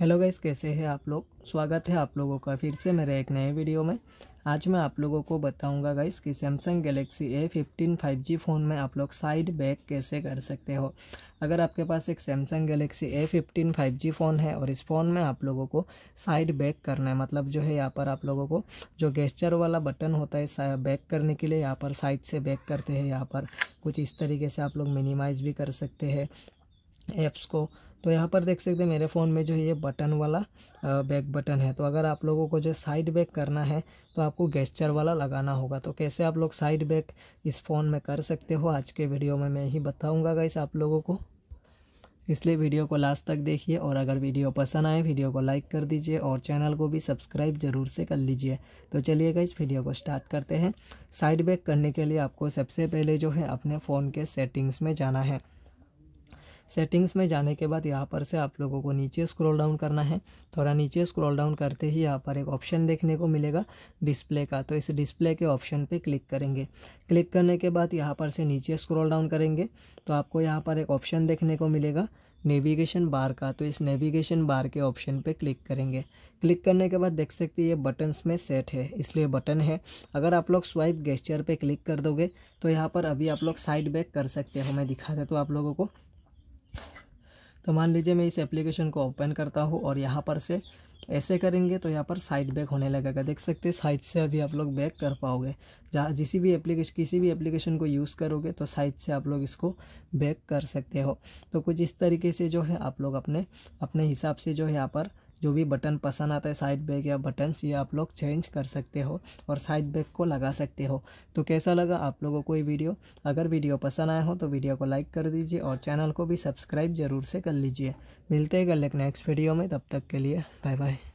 hello guys कैसे हैं आप लोग स्वागत है आप लोगों का फिर से मेरे एक नए वीडियो में आज मैं आप लोगों को बताऊंगा गाइस कि Samsung Galaxy A fifteen five G phone में आप लोग साइड बैक कैसे कर सकते हो अगर आपके पास एक Samsung Galaxy A fifteen five G phone है और इस फ़ोन में आप लोगों को साइड बैक करना है मतलब जो है यहाँ पर आप लोगों को जो गेस्चर वाला बटन होता है बैक करने के लिए यहाँ पर साइड से बैक करते हैं यहाँ पर कुछ इस तरीके से आप लोग मिनिमाइज़ भी कर सकते हैं ऐप्स को तो यहाँ पर देख सकते हैं मेरे फ़ोन में जो है ये बटन वाला बैक बटन है तो अगर आप लोगों को जो साइड बैक करना है तो आपको गेस्चर वाला लगाना होगा तो कैसे आप लोग साइड बैक इस फ़ोन में कर सकते हो आज के वीडियो में मैं ही बताऊँगा गाइस आप लोगों को इसलिए वीडियो को लास्ट तक देखिए और अगर वीडियो पसंद आए वीडियो को लाइक कर दीजिए और चैनल को भी सब्सक्राइब जरूर से कर लीजिए तो चलिए इस वीडियो को स्टार्ट करते हैं साइड बैक करने के लिए आपको सबसे पहले जो है अपने फ़ोन के सेटिंग्स में जाना है सेटिंग्स में जाने के बाद यहाँ पर से आप लोगों को नीचे स्क्रॉल डाउन करना है थोड़ा नीचे स्क्रॉल डाउन करते ही यहाँ पर एक ऑप्शन देखने को मिलेगा डिस्प्ले का तो इस डिस्प्ले के ऑप्शन पे क्लिक करेंगे क्लिक करने के बाद यहाँ पर से नीचे स्क्रॉल डाउन करेंगे तो आपको यहाँ पर एक ऑप्शन देखने को मिलेगा नेविगेशन बार का तो इस नेविगेशन बार के ऑप्शन पे क्लिक करेंगे क्लिक करने के बाद देख सकते हैं ये बटन्स में सेट है इसलिए बटन है अगर आप लोग स्वाइप गेस्चर पे क्लिक कर दोगे तो यहाँ पर अभी आप लोग साइड बैक कर सकते हो मैं दिखाता तो आप लोगों को तो मान लीजिए मैं इस एप्लीकेशन को ओपन करता हूँ और यहाँ पर से ऐसे करेंगे तो यहाँ पर साइड बैक होने लगेगा देख सकते हैं साइड से अभी आप लोग बैक कर पाओगे जहाँ जिसी भी एप्लीकेशन किसी भी एप्लीकेशन को यूज़ करोगे तो साइड से आप लोग इसको बैक कर सकते हो तो कुछ इस तरीके से जो है आप लोग अपने अपने हिसाब से जो है यहाँ पर जो भी बटन पसंद आता है साइड बैग या बटन्स ये आप लोग चेंज कर सकते हो और साइड बैग को लगा सकते हो तो कैसा लगा आप लोगों को ये वीडियो अगर वीडियो पसंद आया हो तो वीडियो को लाइक कर दीजिए और चैनल को भी सब्सक्राइब ज़रूर से कर लीजिए मिलते हैं कल नेक्स्ट वीडियो में तब तक के लिए बाय बाय